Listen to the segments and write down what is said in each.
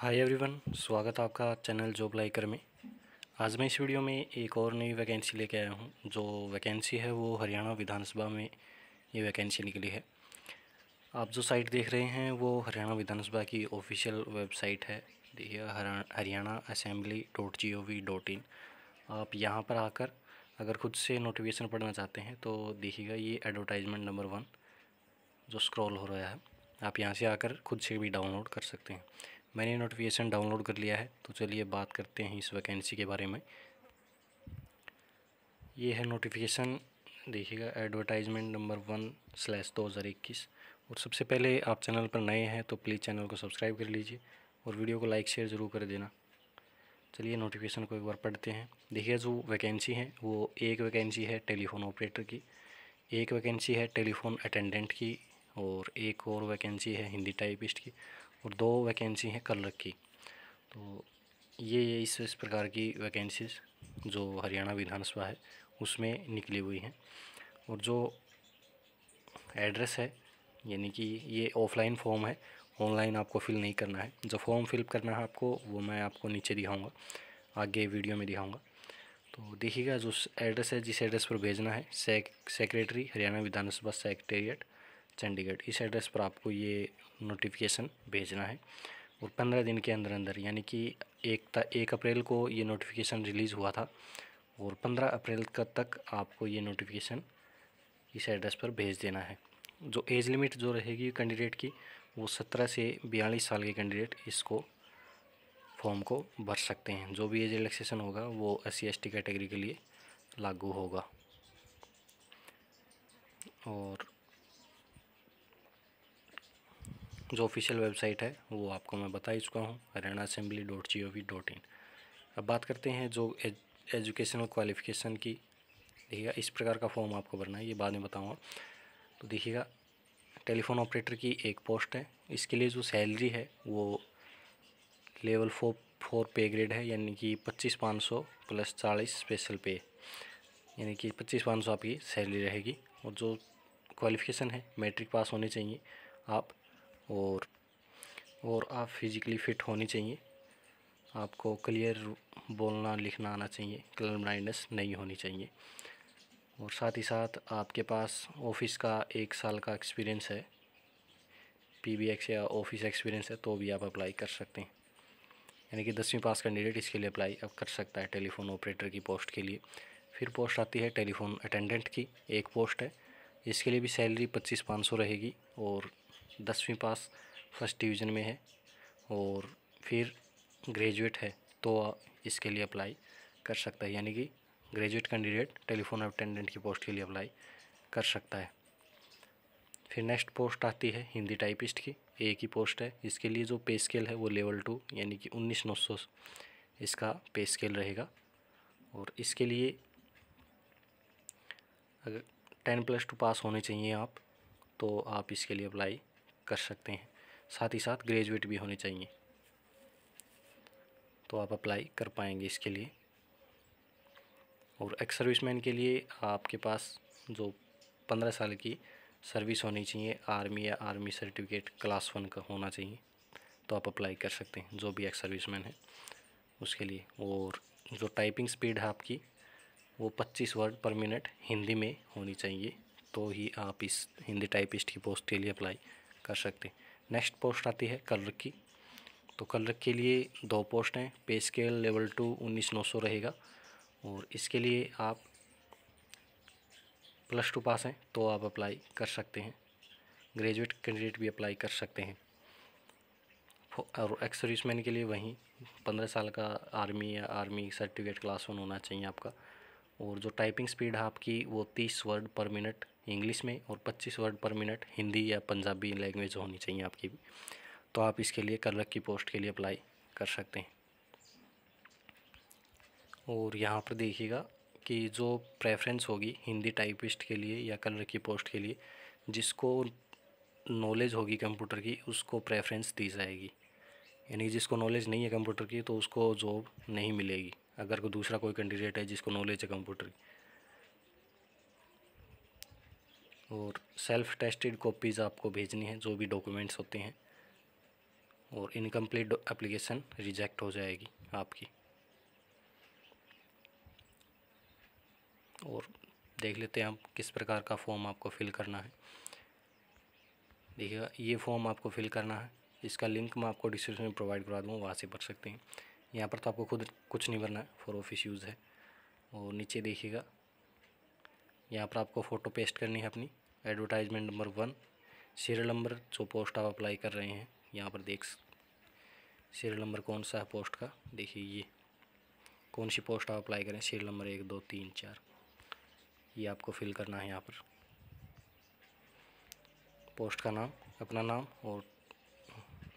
hi everyone स्वागत है आपका चैनल जॉब लाइकर में आज मैं इस वीडियो में एक और नई वैकेंसी लेके आया हूँ जो वैकेंसी है वो हरियाणा विधानसभा में ये वैकेंसी निकली है आप जो साइट देख रहे हैं वो हरियाणा विधानसभा की ऑफिशियल वेबसाइट है देखिए Haryana assembly dot G O V dot in आप यहाँ पर आकर अगर खुद से नोटिफिकेशन पढ़ना चाहते हैं तो देखिएगा ये एडवर्टाइजमेंट नंबर वन जो स्क्रॉल हो रहा है आप यहाँ से आकर खुद से भी डाउनलोड कर सकते हैं मैंने नोटिफिकेशन डाउनलोड कर लिया है तो चलिए बात करते हैं इस वैकेंसी के बारे में ये है नोटिफिकेशन देखिएगा एडवर्टाइजमेंट नंबर वन स्लैश दो हज़ार इक्कीस और सबसे पहले आप चैनल पर नए हैं तो प्लीज़ चैनल को सब्सक्राइब कर लीजिए और वीडियो को लाइक शेयर ज़रूर कर देना चलिए नोटिफिकेशन को एक बार पढ़ते हैं देखिए जो वैकेंसी है वो एक वैकेंसी है टेलीफोन ऑपरेटर की एक वैकेंसी है टेलीफोन अटेंडेंट की और एक और वैकेंसी है हिंदी टाइपिस्ट की और दो वैकेंसी हैं कलर की तो ये ये इस इस प्रकार की वैकेंसीज जो हरियाणा विधानसभा है उसमें निकली हुई हैं और जो एड्रेस है यानी कि ये ऑफलाइन फॉर्म है ऑनलाइन आपको फिल नहीं करना है जो फॉर्म फिल करना है आपको वो मैं आपको नीचे दिखाऊंगा आगे वीडियो में दिखाऊंगा तो देखिएगा जो एड्रेस है जिस एड्रेस पर भेजना है sec secretary Haryana Vidhan Sabha secretariat Chandigarh इस एड्रेस पर आपको ये नोटिफिकेशन भेजना है और पंद्रह दिन के अंदर अंदर यानी कि एक ता, एक अप्रैल को ये नोटिफिकेशन रिलीज़ हुआ था और पंद्रह अप्रैल का तक आपको ये नोटिफिकेशन इस एड्रेस पर भेज देना है जो एज लिमिट जो रहेगी कैंडिडेट की वो सत्रह से बयालीस साल के कैंडिडेट इसको फॉर्म को भर सकते हैं जो भी एज रिलेक्सेशन होगा वो एस सी कैटेगरी के लिए लागू होगा और जो ऑफिशियल वेबसाइट है वो आपको मैं बता ही चुका हूँ Haryana assembly dot G O V dot in अब बात करते हैं जो एज, एजुकेशनल क्वालिफिकेशन की देखिएगा इस प्रकार का फॉर्म आपको भरना है ये बाद में बताऊँगा तो देखिएगा टेलीफोन ऑपरेटर की एक पोस्ट है इसके लिए जो सैलरी है वो level four four pay grade है यानी कि पच्चीस पाँच सौ प्लस चालीस स्पेशल पे यानी कि पच्चीस पाँच सौ आपकी सैलरी रहेगी और जो क्वालिफिकेशन है मैट्रिक पास होने चाहिए आप और और आप फिज़िकली फ़िट होनी चाहिए आपको क्लियर बोलना लिखना आना चाहिए क्लियर ब्लाइंडनेस नहीं होनी चाहिए और साथ ही साथ आपके पास ऑफिस का एक साल का एक्सपीरियंस है पीबीएक्स या ऑफिस एक्सपीरियंस है तो भी आप अप्लाई कर सकते हैं यानी कि दसवीं पास कैंडिडेट इसके लिए अप्लाई अब कर सकता है टेलीफोन ऑपरेटर की पोस्ट के लिए फिर पोस्ट आती है टेलीफोन अटेंडेंट की एक पोस्ट है इसके लिए भी सैलरी पच्चीस पाँच सौ रहेगी और दसवीं पास फर्स्ट डिवीज़न में है और फिर ग्रेजुएट है तो इसके लिए अप्लाई कर सकता है यानी कि ग्रेजुएट कैंडिडेट टेलीफोन अटेंडेंट की पोस्ट के लिए अप्लाई कर सकता है फिर नेक्स्ट पोस्ट आती है हिंदी टाइपिस्ट की एक ही पोस्ट है इसके लिए जो पे स्केल है वो लेवल टू यानी कि उन्नीस नौ सौ इसका पे स्केल रहेगा और इसके लिए अगर टेन प्लस टू पास होने चाहिए आप तो आप इसके लिए अप्लाई कर सकते हैं साथ ही साथ ग्रेजुएट भी होने चाहिए तो आप अप्लाई कर पाएंगे इसके लिए और एक्स सर्विसमैन के लिए आपके पास जो पंद्रह साल की सर्विस होनी चाहिए आर्मी या आर्मी सर्टिफिकेट क्लास वन का होना चाहिए तो आप अप्लाई कर सकते हैं जो भी एक्स सर्विसमैन है उसके लिए और जो टाइपिंग स्पीड है आपकी वो पच्चीस वर्ड पर मिनट हिंदी में होनी चाहिए तो ही आप इस हिंदी टाइपिस्ट की पोस्ट के लिए अप्लाई कर सकते नेक्स्ट पोस्ट आती है कलर की तो कलर के लिए दो पोस्ट हैं पे स्केल लेवल टू उन्नीस नौ सौ रहेगा और इसके लिए आप प्लस टू पास हैं तो आप अप्लाई कर सकते हैं ग्रेजुएट कैंडिडेट भी अप्लाई कर सकते हैं और एक्स सर्विसमैन के लिए वहीं पंद्रह साल का आर्मी या आर्मी सर्टिफिकेट क्लास वन होना चाहिए आपका और जो टाइपिंग स्पीड है आपकी वो तीस वर्ड पर मिनट इंग्लिश में और पच्चीस वर्ड पर मिनट हिंदी या पंजाबी लैंग्वेज होनी चाहिए आपकी भी तो आप इसके लिए कलर की पोस्ट के लिए अप्लाई कर सकते हैं और यहाँ पर देखिएगा कि जो प्रेफरेंस होगी हिंदी टाइपिस्ट के लिए या कलर की पोस्ट के लिए जिसको नॉलेज होगी कंप्यूटर की उसको प्रेफरेंस दी जाएगी यानी जिसको नॉलेज नहीं है कंप्यूटर की तो उसको जॉब नहीं मिलेगी अगर कोई दूसरा कोई कैंडिडेट है जिसको नॉलेज है कंप्यूटर की और सेल्फ टेस्टेड कॉपीज़ आपको भेजनी है जो भी डॉक्यूमेंट्स होते हैं और इनकम्प्लीट एप्लीकेशन रिजेक्ट हो जाएगी आपकी और देख लेते हैं आप किस प्रकार का फॉर्म आपको फिल करना है देखिएगा ये फॉर्म आपको फिल करना है इसका लिंक मैं आपको डिस्क्रिप्शन में प्रोवाइड करवा दूँगा वहाँ से भर सकते हैं यहाँ पर तो आपको खुद कुछ नहीं भरना है फॉर ऑफिस यूज़ है और नीचे देखिएगा यहाँ पर आपको फ़ोटो पेस्ट करनी है अपनी advertisement number one serial number जो पोस्ट आप अप्लाई कर रहे हैं यहाँ पर देख सीरियल नंबर कौन सा है पोस्ट का देखिए ये कौन सी पोस्ट आप अप्लाई करें सीरियल नंबर एक दो तीन चार ये आपको फिल करना है यहाँ पर पोस्ट का नाम अपना नाम और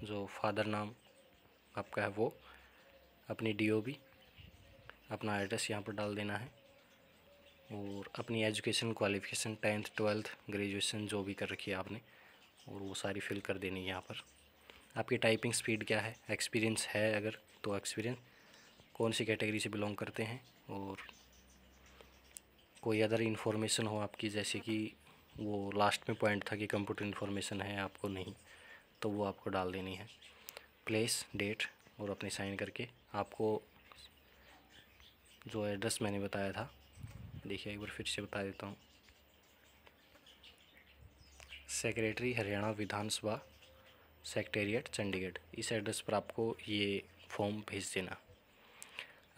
जो फादर नाम आपका है वो अपनी डीओबी अपना एड्रेस यहाँ पर डाल देना है और अपनी education qualification tenth twelfth graduation जो भी कर रखी है आपने और वो सारी फिल कर देनी है यहाँ पर आपकी टाइपिंग स्पीड क्या है एक्सपीरियंस है अगर तो एक्सपीरियंस कौन सी कैटेगरी से बिलोंग करते हैं और कोई अदर इन्फॉर्मेशन हो आपकी जैसे कि वो लास्ट में पॉइंट था कि कंप्यूटर इन्फॉर्मेशन है आपको नहीं तो वो आपको डाल देनी है प्लेस डेट और अपने साइन करके आपको जो एड्रेस मैंने बताया था देखिए एक बार फिर से बता देता हूँ सेक्रेटरी हरियाणा विधानसभा सेक्रेटेरिएट चंडीगढ़ इस एड्रेस पर आपको ये फॉर्म भेज देना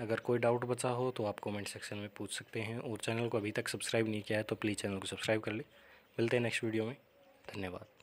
अगर कोई डाउट बचा हो तो आप कमेंट सेक्शन में पूछ सकते हैं और चैनल को अभी तक सब्सक्राइब नहीं किया है तो प्लीज़ चैनल को सब्सक्राइब कर ले मिलते हैं नेक्स्ट वीडियो में धन्यवाद